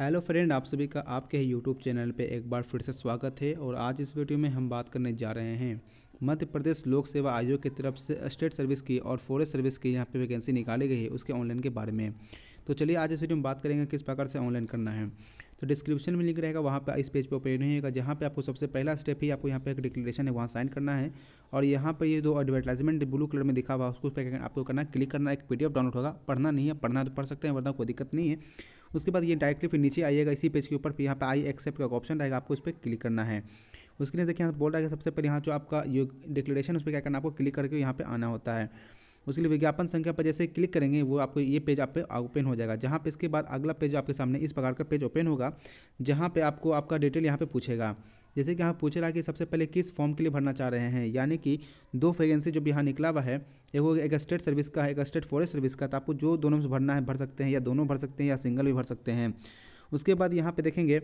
hello friend आप सभी का आपके यूट्यूब चैनल पे एक बार फिर से स्वागत है और आज इस वीडियो में हम बात करने जा रहे हैं मध्य प्रदेश लोक सेवा आयोग की तरफ से स्टेट सर्विस की और फॉरेस्ट सर्विस की यहाँ पे वैकेंसी निकाली गई है उसके ऑनलाइन के बारे में तो चलिए आज इस वीडियो में बात करेंगे किस प्रकार से ऑनलाइन करना है तो डिस्क्रिप्शन में लिंक रहेगा वहाँ पर इस पेज पर पे ओपन होगा जहाँ पर आपको सबसे पहला स्टेप ही आपको यहाँ पर एक डिक्लेरेशन है वहाँ साइन करना है और यहाँ पर ये जो एडवर्टाइजमेंट ब्लू कलर में दिखा हुआ उसको आपको करना क्लिक करना एक पी डाउनलोड होगा पढ़ना नहीं है पढ़ना तो पढ़ सकते हैं वरना कोई दिक्कत नहीं है उसके बाद ये डायरेक्टली फिर नीचे आइएगा इसी पेज के ऊपर फिर यहाँ पर आई एक्सेप्ट का ऑप्शन रहेगा आपको उस पर क्लिक करना है उसके लिए देखिए यहाँ बोल रहा है सबसे पहले यहाँ जो आपका यू डिक्लेरेशन उस पर क्या करना आपको क्लिक करके यहाँ पर आना होता है उसके लिए विज्ञापन संख्या पर जैसे क्लिक करेंगे वो आपको ये पेज आप पे ओपन हो जाएगा जहाँ पे इसके बाद अगला पेज आपके सामने इस प्रकार का पेज ओपन होगा जहाँ पे आपको आपका डिटेल यहाँ पे पूछेगा जैसे कि यहाँ पूछे रहा कि सबसे पहले किस फॉर्म के लिए भरना चाह रहे हैं यानी कि दो वैकेंसी जो भी यहाँ निकला हुआ है एक वो एक स्टेट सर्विस का है एक स्टेट फॉरेस्ट सर्विस का तो आपको जो दोनों से भरना है भर सकते हैं या दोनों भर सकते हैं या सिंगल भी भर सकते हैं उसके बाद यहाँ पर देखेंगे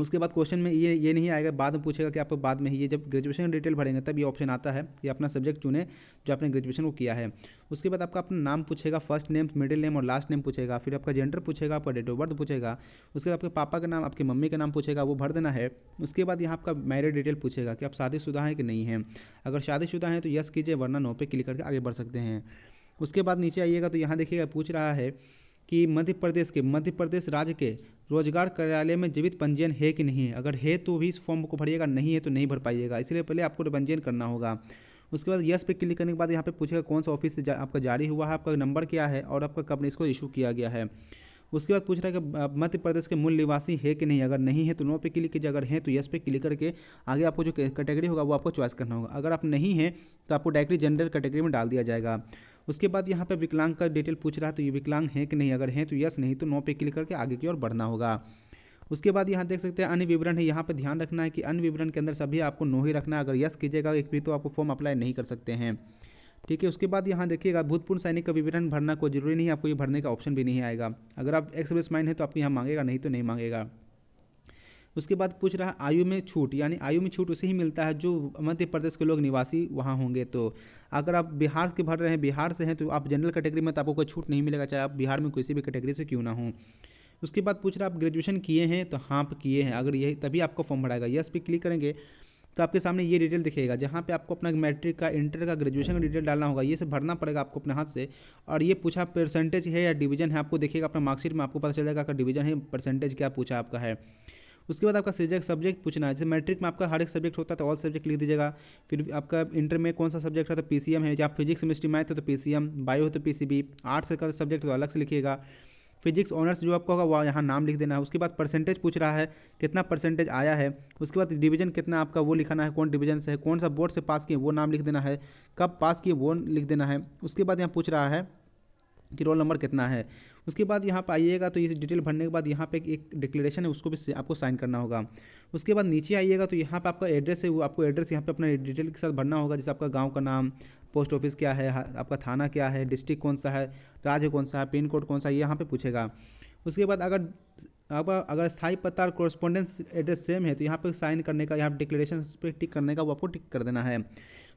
उसके बाद क्वेश्चन में ये ये नहीं आएगा बाद में पूछेगा कि आपको बाद में ही ये जब ग्रेजुएशन डिटेल भरेंगे तब ये ऑप्शन आता है कि अपना सब्जेक्ट चुने जो आपने ग्रेजुएशन को किया है उसके बाद आपका अपना नाम पूछेगा फर्स्ट नेम मिडिल नेम और लास्ट नेम पूछेगा फिर आपका जेंडर पूछेगा आपका डेट ऑफ बर्थ पूछेगा उसके बाद आपके पापा का नाम आपकी मम्मी का नाम पूछेगा वो भर देना है उसके बाद यहाँ आपका मैरिड डिटेल पूछेगा कि आप शादीशुदा हैं कि नहीं है अगर शादीशुदा हैं तो यस कीजिए वरना नो पे क्लिक करके आगे बढ़ सकते हैं उसके बाद नीचे आइएगा तो यहाँ देखिएगा पूछ रहा है कि मध्य प्रदेश के मध्य प्रदेश राज्य के रोजगार कार्यालय में जीवित पंजीयन है कि नहीं है अगर है तो भी इस फॉर्म को भरिएगा नहीं है तो नहीं भर पाइएगा इसलिए पहले आपको तो पंजीयन करना होगा उसके बाद यस पे क्लिक करने के बाद यहाँ पे पूछेगा कौन सा ऑफिस से जा, आपका जारी हुआ है आपका नंबर क्या है और आपका कब इसको इशू किया गया है उसके बाद पूछ रहा है कि मध्य प्रदेश के मूल निवासी है कि नहीं अगर नहीं है तो नो पे क्लिक कीजिए अगर है तो यस पे क्लिक करके आगे आपको जो कैटेगरी होगा वो आपको चॉइस करना होगा अगर आप नहीं हैं तो आपको डायरेक्टली जनरल कैटेगरी में डाल दिया जाएगा उसके बाद यहाँ पे विकलांग का डिटेल पूछ रहा है तो ये विकलांग है कि नहीं अगर है तो यस नहीं तो नो पे क्लिक करके आगे की ओर बढ़ना होगा उसके बाद यहाँ देख सकते हैं अन्य विवरण है यहाँ पर ध्यान रखना है कि अन्य विवरण के अंदर सभी आपको नो ही रखना है अगर यस कीजिएगा एक भी तो आपको फॉर्म अप्लाई नहीं कर सकते हैं ठीक है उसके बाद यहाँ देखिएगा भूतपूर्व सैनिक का विवरण भरना कोई जरूरी नहीं आपको ये भरने का ऑप्शन भी नहीं आएगा अगर आप एक्सप्रेस माइंड है तो आपको यहाँ मांगेगा नहीं तो नहीं मांगेगा उसके बाद पूछ रहा है आयु में छूट यानी आयु में छूट उसे ही मिलता है जो मध्य प्रदेश के लोग निवासी वहाँ होंगे तो अगर आप बिहार के भर रहे हैं बिहार से हैं तो आप जनरल कैटेगरी में तो आपको कोई छूट नहीं मिलेगा चाहे आप बिहार में किसी भी कैटेगरी से क्यों ना हों उसके बाद पूछ रहा आप ग्रेजुएशन किए हैं तो हाँ आप किए हैं अगर यही तभी आपको फॉर्म भराएगा यस पे क्लिक करेंगे तो आपके सामने ये डिटेल दिखेगा जहाँ पे आपको अपना मैट्रिक का इंटर का ग्रेजुएशन का डिटेल डालना होगा ये सब भरना पड़ेगा आपको अपने हाथ से और ये पूछा परसेंटेज है या डिवीजन है आपको देखिएगा अपना मार्कशीट में आपको पता चल जाएगा अगर डिवीजन है परसेंटेज क्या पूछा आपका है उसके बाद आपका सब्जेक्ट सब्जेक्ट पूछना है जैसे मैट्रिक में आपका हर एक सब्जेक्ट होता है तो ऑल सब्जेक्ट लिख दीजिएगा फिर आपका इंटर में कौन सा सब्जेक्ट होता तो है पी है या फिजिक्स केमिस्ट्री मैथ है तो पी बायो हो तो पी आर्ट्स का सब्जेक्ट तो अलग से लिखिएगा फिजिक्स ऑनर्स जो आपका होगा वह यहाँ नाम लिख देना है उसके बाद परसेंटेज पूछ रहा है कितना परसेंटेज आया है उसके बाद डिवीजन कितना आपका वो लिखाना है कौन डिवीजन से है कौन सा बोर्ड से पास किए वो नाम लिख देना है कब पास किए वो लिख देना है उसके बाद यहाँ पूछ रहा है कि रोल नंबर कितना है उसके बाद यहाँ पर आइएगा तो ये डिटेल भरने के बाद यहाँ पे एक डिक्लेरेशन है उसको भी आपको साइन करना होगा उसके बाद नीचे आइएगा तो यहाँ पर आपका एड्रेस है वो आपको एड्रेस यहाँ पे अपना डिटेल के साथ भरना होगा जैसे आपका गाँव का नाम पोस्ट ऑफिस क्या है हाँ, आपका थाना क्या है डिस्ट्रिक्ट कौन सा है राज्य कौन सा है पिन कोड कौन सा है यहाँ पर पूछेगा उसके बाद अगर अब अगर स्थायी पता और कॉरस्पॉन्डेंस एड्रेस सेम है तो यहाँ पर साइन करने का यहाँ पर डिक्लेरेशन पे टिक करने का वो आपको टिक कर देना है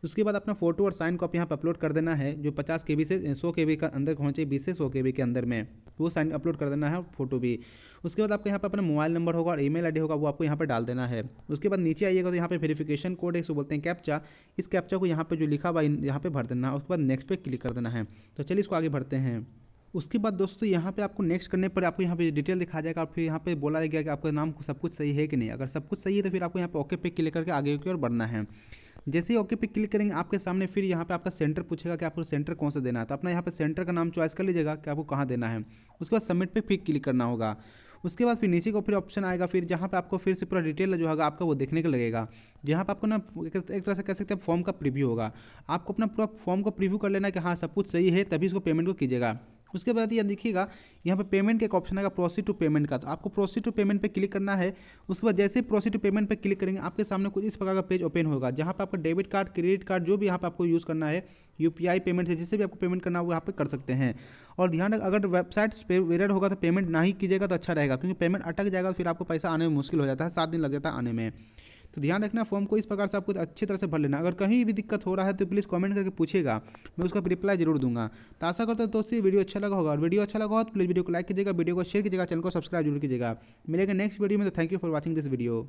उसके बाद अपना फोटो और साइन कॉपी यहाँ पर अपलोड कर देना है जो पचास के से सौ के का अंदर होना चाहिए बीस से सौ के के अंदर में वो साइन अपलोड कर देना है फोटो भी उसके बाद आपको यहाँ पर अपना मोबाइल नंबर होगा और ईमेल आईडी होगा वो आपको यहाँ पर डाल देना है उसके बाद नीचे आइएगा तो यहाँ पे वेरिफिकेशन कोड है इसको बोलते हैं कैप्चा इस कैप्चा को यहाँ पे जो लिखा हुआ यहाँ पे भर देना है उसके बाद नेक्स्ट पे क्लिक कर देना है तो चलिए इसको आगे भरते हैं उसके बाद दोस्तों यहाँ पे आपको नेक्स्ट करने पर आपको यहाँ पे डिटेल दिखा जाएगा और फिर यहाँ पे बोला जाएगा कि आपका नाम सब कुछ सही है कि नहीं अगर सब कुछ सही है तो फिर आपको यहाँ पे ओके पे क्लिक करके आगे की ओर बढ़ना है जैसे ही ओके पे क्लिक करेंगे आपके सामने फिर यहाँ पे आपका सेंटर पूछेगा कि आपको सेंटर कौन सा देना है तो अपना यहाँ पे सेंटर का नाम चॉइस कर लीजिएगा कि आपको कहाँ देना है उसके बाद सबमिट पे फिर क्लिक करना होगा उसके बाद फिर नीचे को फिर ऑप्शन आएगा फिर जहाँ पे आपको फिर से पूरा डिटेल जो होगा आपका वो देखने का लगेगा जहाँ पे आपको ना एक तरह से कह सकते हैं फॉर्म का प्रीव्यू होगा आपको अपना पूरा फॉर्म का प्रीव्यू कर लेना कि हाँ सब कुछ सही है तभी उसको पेमेंट को कीजिएगा उसके बाद यह देखिएगा यहाँ पे पेमेंट का एक ऑप्शन आएगा प्रोसीड टू पेमेंट का तो आपको प्रोसीड टू पेमेंट पे क्लिक करना है उसके बाद जैसे ही प्रोसीड टू पेमेंट पे क्लिक करेंगे आपके सामने कुछ इस प्रकार का पेज ओपन होगा जहाँ पे आपका डेबिट कार्ड क्रेडिट कार्ड जो भी यहाँ पे आपको यूज़ करना है यू पेमेंट से जिससे भी आपको पेमेंट करना हो यहाँ पर कर सकते हैं और ध्यान रख अगर वेबसाइट वेरियड होगा तो पेमेंट ना ही कीजिएगा तो अच्छा रहेगा क्योंकि पेमेंट अटक जाएगा तो फिर आपको पैसा आने में मुश्किल हो जाता है सात दिन लग जाता है आने में तो ध्यान रखना फॉर्म को इस प्रकार से आपको अच्छी तरह से भर लेना अगर कहीं भी दिक्कत हो रहा है तो प्लीज़ कमेंट करके पूछेगा मैं उसका रिप्लाई जरूर दूंगा तो आशा करता हूँ दोस्तों वीडियो अच्छा लगा होगा और वीडियो अच्छा लगा हो तो प्लीज़ वीडियो को लाइक कीजिएगा वीडियो को शेयर कीजिएगा चैनल को सब्सक्राइब जरूर कीजिएगा मिलेगा नेक्स्ट वीडियो में तो thank you for watching this video